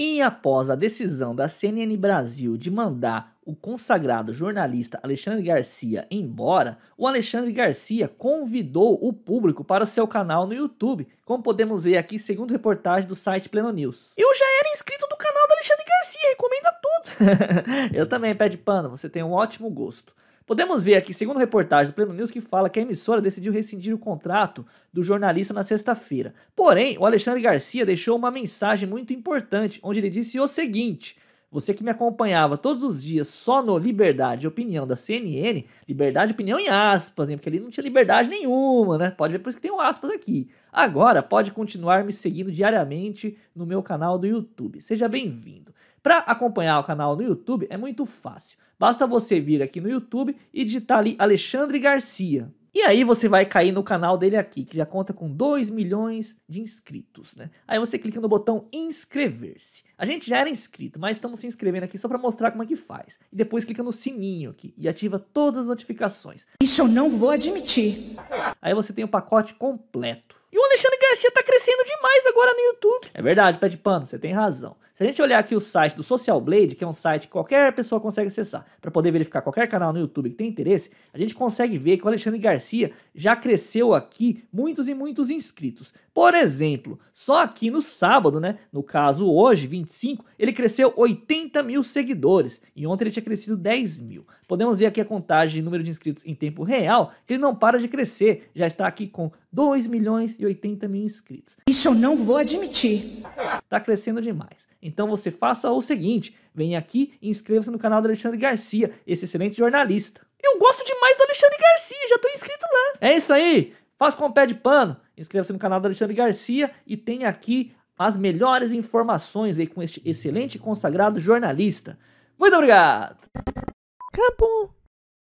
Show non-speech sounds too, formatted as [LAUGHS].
E após a decisão da CNN Brasil de mandar o consagrado jornalista Alexandre Garcia embora, o Alexandre Garcia convidou o público para o seu canal no YouTube, como podemos ver aqui segundo reportagem do site Pleno News. Eu já era inscrito do canal do Alexandre Garcia, recomendo a todos. [LAUGHS] Eu também, pé de pano, você tem um ótimo gosto. Podemos ver aqui, segundo reportagem do Pleno News, que fala que a emissora decidiu rescindir o contrato do jornalista na sexta-feira. Porém, o Alexandre Garcia deixou uma mensagem muito importante, onde ele disse o seguinte. Você que me acompanhava todos os dias só no Liberdade e Opinião da CNN, liberdade e opinião em aspas, né? Porque ali não tinha liberdade nenhuma, né? Pode ver por isso que tem um aspas aqui. Agora pode continuar me seguindo diariamente no meu canal do YouTube. Seja bem-vindo. Para acompanhar o canal no YouTube é muito fácil. Basta você vir aqui no YouTube e digitar ali Alexandre Garcia. E aí você vai cair no canal dele aqui, que já conta com 2 milhões de inscritos, né? Aí você clica no botão inscrever-se. A gente já era inscrito, mas estamos se inscrevendo aqui só para mostrar como é que faz. E depois clica no sininho aqui e ativa todas as notificações. Isso eu não vou admitir. Aí você tem o pacote completo. E o Alexandre Garcia tá crescendo demais agora no YouTube. É verdade, Pé de Pano, você tem razão. Se a gente olhar aqui o site do Social Blade, que é um site que qualquer pessoa consegue acessar, para poder verificar qualquer canal no YouTube que tem interesse, a gente consegue ver que o Alexandre Garcia já cresceu aqui muitos e muitos inscritos. Por exemplo, só aqui no sábado, né? No caso hoje, 25, ele cresceu 80 mil seguidores e ontem ele tinha crescido 10 mil. Podemos ver aqui a contagem de número de inscritos em tempo real, que ele não para de crescer, já está aqui com 2 milhões e 80 mil inscritos. Isso eu não vou admitir. Tá crescendo demais. Então você faça o seguinte: venha aqui e inscreva-se no canal do Alexandre Garcia, esse excelente jornalista. Eu gosto demais do Alexandre Garcia, já estou inscrito lá. É isso aí! Faz com o pé de pano. Inscreva-se no canal do Alexandre Garcia e tem aqui as melhores informações aí com este excelente e consagrado jornalista. Muito obrigado! Acabou.